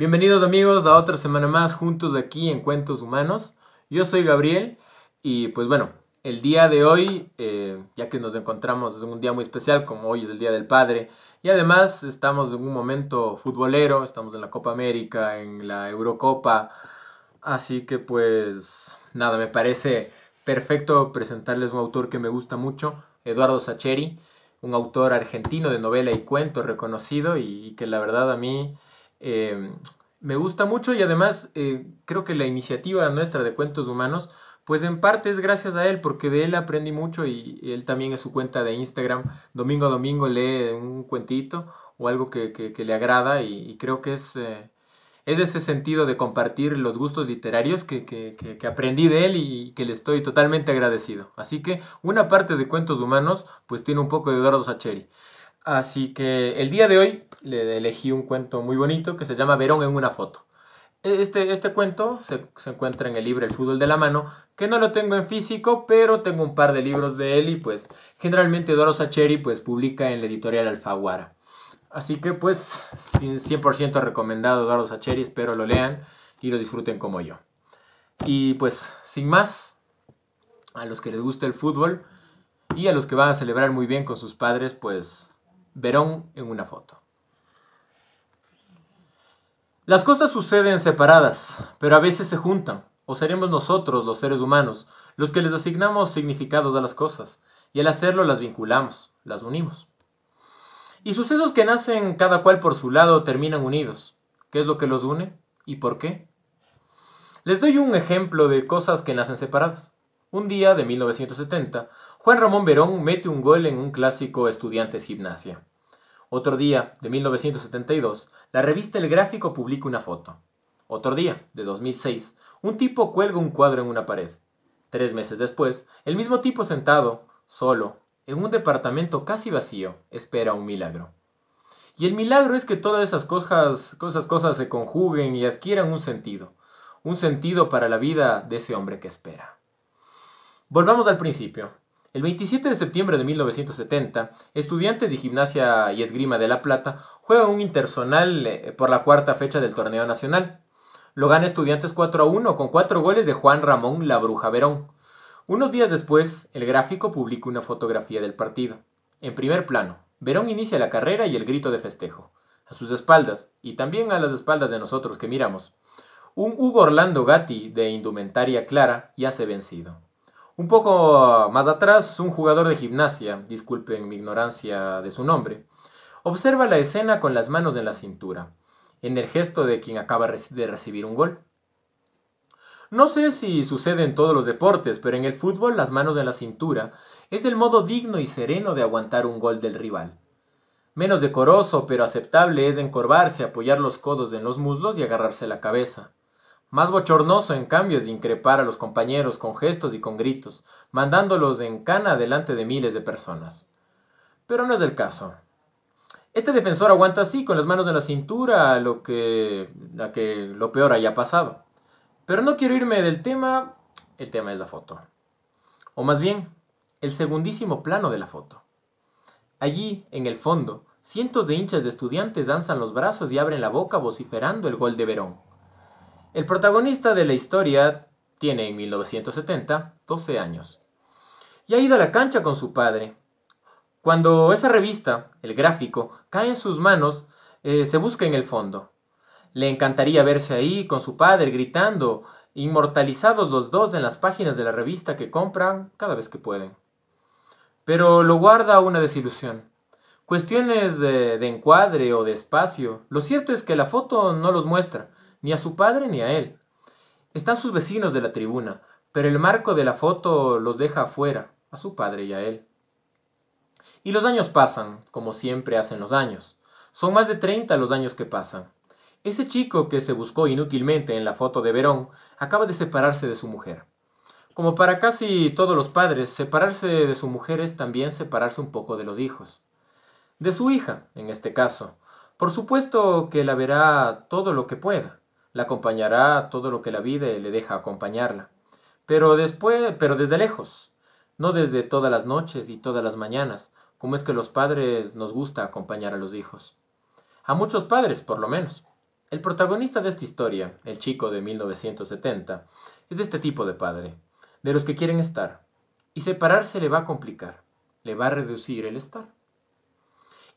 Bienvenidos amigos a otra semana más juntos de aquí en Cuentos Humanos. Yo soy Gabriel y pues bueno, el día de hoy, eh, ya que nos encontramos en un día muy especial como hoy es el Día del Padre y además estamos en un momento futbolero, estamos en la Copa América, en la Eurocopa, así que pues nada, me parece perfecto presentarles un autor que me gusta mucho, Eduardo Sacheri, un autor argentino de novela y cuento reconocido y que la verdad a mí Em, me gusta mucho y además eh, creo que la iniciativa nuestra de Cuentos Humanos, pues en parte es gracias a él, porque de él aprendí mucho y, él también en su cuenta de Instagram, domingo a domingo lee un cuentito o algo que, le agrada y, creo que es... Eh, es ese sentido de compartir los gustos literarios que, que, aprendí de él y que le estoy totalmente agradecido. Así que una parte de Cuentos Humanos pues tiene un poco de Eduardo Sacheri. Así que el día de hoy le elegí un cuento muy bonito que se llama Verón en una foto. E-, este, este cuento se, se, encuentra en el libro El fútbol de la mano, que no lo tengo en físico, pero tengo un par de libros de él y pues generalmente Eduardo Sacheri pues publica en la editorial Alfaguara. Así que pues 100% recomendado Eduardo Sacheri, espero lo lean y lo disfruten como yo. Y pues sin más, a los que les gusta el fútbol y a los que van a celebrar muy bien con sus padres, pues Verón en una foto. Las cosas suceden separadas, pero a veces se juntan, o seremos nosotros, los seres humanos, los que les asignamos significados a las cosas, y al hacerlo las vinculamos, las unimos. Y sucesos que nacen cada cual por su lado terminan unidos. ¿Qué es lo que los une y por qué? Les doy un ejemplo de cosas que nacen separadas. Un día de 1970, Juan Ramón Verón mete un gol en un clásico Estudiantes Gimnasia. Otro día, de 1972, la revista El Gráfico publica una foto. Otro día, de 2006, un tipo cuelga un cuadro en una pared. Tres meses después, el mismo tipo sentado, solo, en un departamento casi vacío, espera un milagro. Y el milagro es que todas esas cosas, cosas se conjuguen y adquieran un sentido, un sentido para la vida de ese hombre que espera. Volvamos al principio. El 27 de septiembre de 1970, estudiantes de gimnasia y esgrima de La Plata juegan un intersonal eh, por la cuarta fecha del torneo nacional. Lo gana estudiantes 4 a 1 con cuatro goles de Juan Ramón La Bruja Verón. Unos días después, el gráfico publica una fotografía del partido. En primer plano, Verón inicia la carrera y el grito de festejo. A sus espaldas, y también a las espaldas de nosotros que miramos, un Hugo Orlando Gatti de indumentaria clara ya se vencido. Un poco más atrás, un jugador de gimnasia, disculpen mi ignorancia de su nombre, observa la escena con las manos en la cintura, en el gesto de quien acaba de recibir un gol. No sé si sucede en todos los deportes, pero en el fútbol las manos en la cintura es el modo digno y sereno de aguantar un gol del rival. Menos decoroso, pero aceptable es encorvarse, apoyar los codos en los muslos y agarrarse la cabeza. Más bochornoso, en cambio, es increpar a los compañeros con gestos y con gritos, mandándolos en cana delante de miles de personas. Pero no es el caso. Este defensor aguanta así, con las manos en la cintura, lo que, que lo peor haya pasado. Pero no quiero irme del tema, el tema es la foto. O más bien, el segundísimo plano de la foto. Allí, en el fondo, cientos de hinchas de estudiantes danzan los brazos y abren la boca vociferando el gol de Verón. El protagonista de la historia tiene en 1970 12 años y ha ido a la cancha con su padre. Cuando esa revista, el gráfico, cae en sus manos, eh, se busca en el fondo. Le encantaría verse ahí con su padre gritando, inmortalizados los dos en las páginas de la revista que compran cada vez que pueden. Pero lo guarda una desilusión. Cuestiones de encuadre o de espacio. Lo cierto es que la foto no los muestra ni a su padre ni a él. Están sus vecinos de la tribuna, pero el marco de la foto los deja afuera, a su padre y a él. Y los años pasan, como siempre hacen los años. Son más de 30 los años que pasan. Ese chico que se buscó inútilmente en la foto de Verón acaba de separarse de su mujer. Como para casi todos los padres, separarse de su mujer es también separarse un poco de los hijos. De su hija, en este caso. Por supuesto que la verá todo lo que pueda la acompañará todo lo que la vida le deja acompañarla. Pero después, pero desde lejos, no desde todas las noches y todas las mañanas, como es que los padres nos gusta acompañar a los hijos. A muchos padres, por lo menos. El protagonista de esta historia, el chico de 1970, es de este tipo de padre, de los que quieren estar, y separarse le va a complicar, le va a reducir el estar.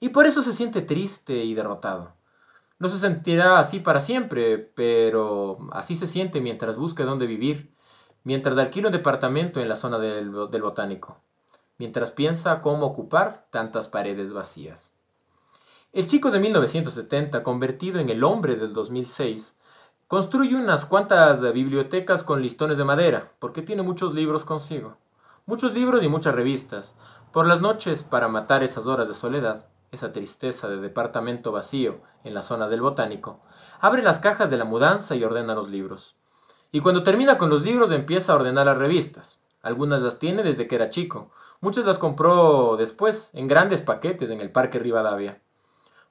Y por eso se siente triste y derrotado. No se sentirá así para siempre, pero así se siente mientras busca dónde vivir, mientras alquila un departamento en la zona del, botánico, mientras piensa cómo ocupar tantas paredes vacías. El chico de 1970, convertido en el hombre del 2006, construye unas cuantas bibliotecas con listones de madera, porque tiene muchos libros consigo. Muchos libros y muchas revistas. Por las noches, para matar esas horas de soledad, esa tristeza de departamento vacío en la zona del botánico, abre las cajas de la mudanza y ordena los libros. Y cuando termina con los libros empieza a ordenar las revistas. Algunas las tiene desde que era chico, muchas las compró después en grandes paquetes en el Parque Rivadavia.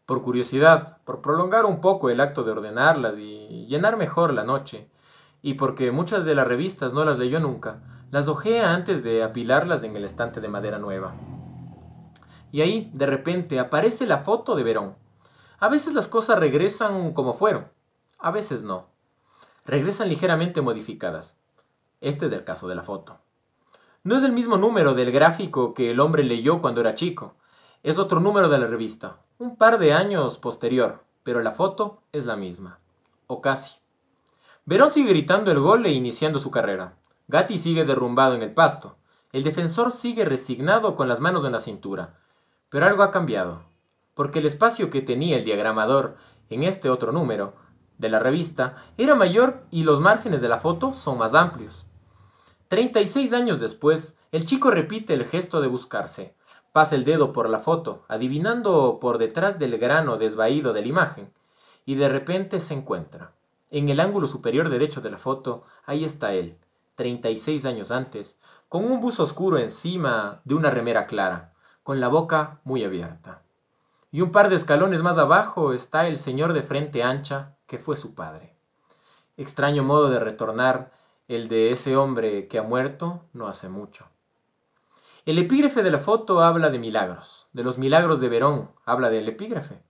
Por curiosidad, por prolongar un poco el acto de ordenarlas y llenar mejor la noche, y porque muchas de las revistas no las leyó nunca, las ojea antes de apilarlas en el estante de madera nueva y ahí, de repente, aparece la foto de Verón. A veces las cosas regresan como fueron, a veces no. Regresan ligeramente modificadas. Este es el caso de la foto. No es el mismo número del gráfico que el hombre leyó cuando era chico. Es otro número de la revista, un par de años posterior, pero la foto es la misma. O casi. Verón sigue gritando el gol e iniciando su carrera. Gatti sigue derrumbado en el pasto. El defensor sigue resignado con las manos en la cintura. Pero algo ha cambiado, porque el espacio que tenía el diagramador en este otro número de la revista era mayor y los márgenes de la foto son más amplios. 36 años después, el chico repite el gesto de buscarse. Pasa el dedo por la foto, adivinando por detrás del grano desvaído de la imagen, y de repente se encuentra. En el ángulo superior derecho de la foto, ahí está él, 36 años antes, con un buzo oscuro encima de una remera clara con la boca muy abierta. Y un par de escalones más abajo está el señor de frente ancha, que fue su padre. Extraño modo de retornar el de ese hombre que ha muerto no hace mucho. El epígrafe de la foto habla de milagros, de los milagros de Verón, habla del epígrafe.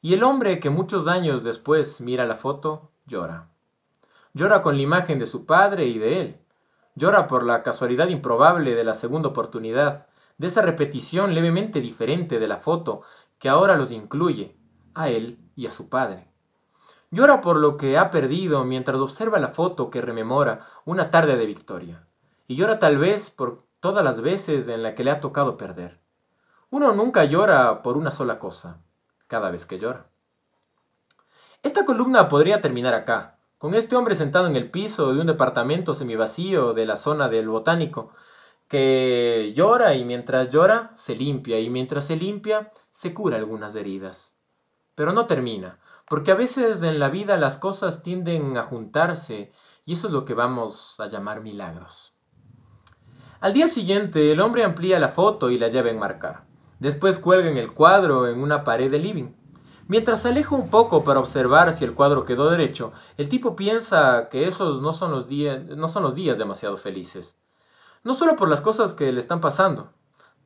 Y el hombre que muchos años después mira la foto llora. Llora con la imagen de su padre y de él. Llora por la casualidad improbable de la segunda oportunidad, de esa repetición levemente diferente de la foto que ahora los incluye, a él y a su padre. Llora por lo que ha perdido mientras observa la foto que rememora una tarde de victoria, y llora tal vez por todas las veces en la que le ha tocado perder. Uno nunca llora por una sola cosa, cada vez que llora. Esta columna podría terminar acá, con este hombre sentado en el piso de un departamento semivacío de la zona del Botánico, que llora y mientras llora se limpia y mientras se limpia se cura algunas heridas. Pero no termina, porque a veces en la vida las cosas tienden a juntarse y eso es lo que vamos a llamar milagros. Al día siguiente el hombre amplía la foto y la lleva a enmarcar. Después cuelga el cuadro en una pared de living. Mientras se aleja un poco para observar si el cuadro quedó derecho, el tipo piensa que esos no son los días demasiado felices no solo por las cosas que le están pasando,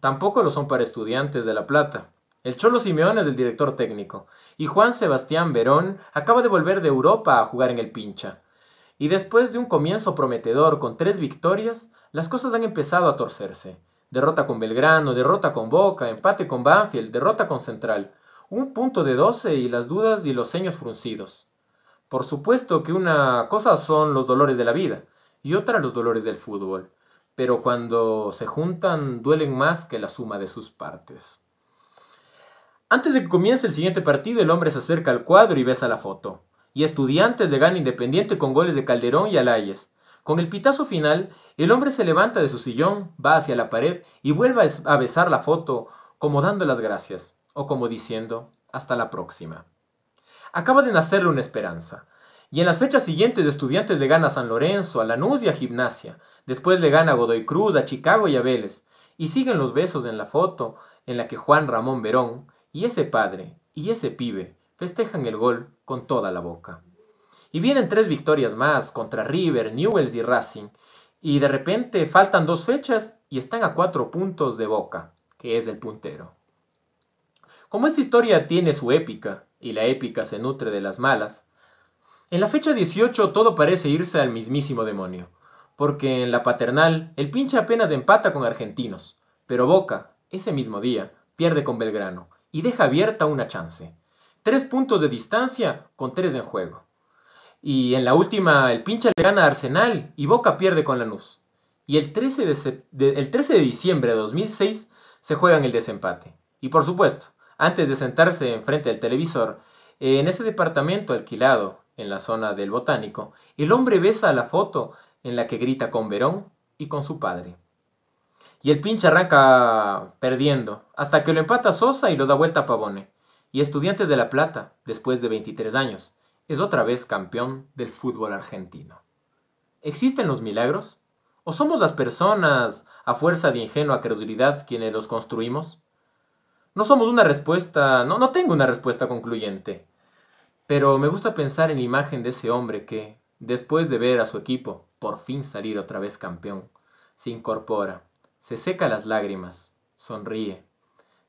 tampoco lo son para estudiantes de La Plata. El Cholo Simeón es el director técnico, y Juan Sebastián Verón acaba de volver de Europa a jugar en el pincha. Y después de un comienzo prometedor con tres victorias, las cosas han empezado a torcerse. Derrota con Belgrano, derrota con Boca, empate con Banfield, derrota con Central. Un punto de 12 y las dudas y los ceños fruncidos. Por supuesto que una cosa son los dolores de la vida y otra los dolores del fútbol pero cuando se juntan duelen más que la suma de sus partes. Antes de que comience el siguiente partido, el hombre se acerca al cuadro y besa la foto. Y Estudiantes le gana Independiente con goles de Calderón y Alayes. Con el pitazo final, el hombre se levanta de su sillón, va hacia la pared y vuelve a besar la foto, como dando las gracias, o como diciendo, hasta la próxima. Acaba de nacerle una esperanza, y en las fechas siguientes, Estudiantes le gana a San Lorenzo, a Lanús y a Gimnasia. Después le gana a Godoy Cruz, a Chicago y a Vélez. Y siguen los besos en la foto en la que Juan Ramón Verón y ese padre y ese pibe festejan el gol con toda la boca. Y vienen tres victorias más contra River, Newells y Racing. Y de repente faltan dos fechas y están a cuatro puntos de Boca, que es el puntero. Como esta historia tiene su épica, y la épica se nutre de las malas, en la fecha 18 todo parece irse al mismísimo demonio, porque en la paternal el pinche apenas empata con argentinos, pero Boca, ese mismo día, pierde con Belgrano y deja abierta una chance. Tres puntos de distancia con tres en juego. Y en la última el pinche le gana a Arsenal y Boca pierde con Lanús. Y el 13 de, 13 de diciembre de 2006 se en el desempate. Y por supuesto, antes de sentarse enfrente del televisor, en ese departamento alquilado en la zona del botánico, el hombre besa la foto en la que grita con Verón y con su padre. Y el pinche arranca perdiendo, hasta que lo empata Sosa y lo da vuelta a Pavone. Y Estudiantes de La Plata, después de 23 años, es otra vez campeón del fútbol argentino. ¿Existen los milagros? ¿O somos las personas, a fuerza de ingenua credulidad, quienes los construimos? No somos una respuesta, no, no tengo una respuesta concluyente. Pero me gusta pensar en la imagen de ese hombre que, después de ver a su equipo por fin salir otra vez campeón, se incorpora, se seca las lágrimas, sonríe,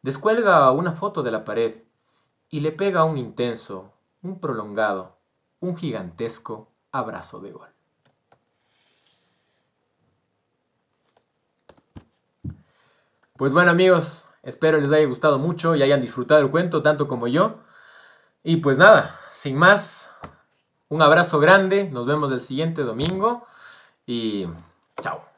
descuelga una foto de la pared y le pega un intenso, un prolongado, un gigantesco abrazo de gol. Pues bueno amigos, espero les haya gustado mucho y hayan disfrutado el cuento tanto como yo. Y pues nada, sin más, un abrazo grande, nos vemos el siguiente domingo y chao.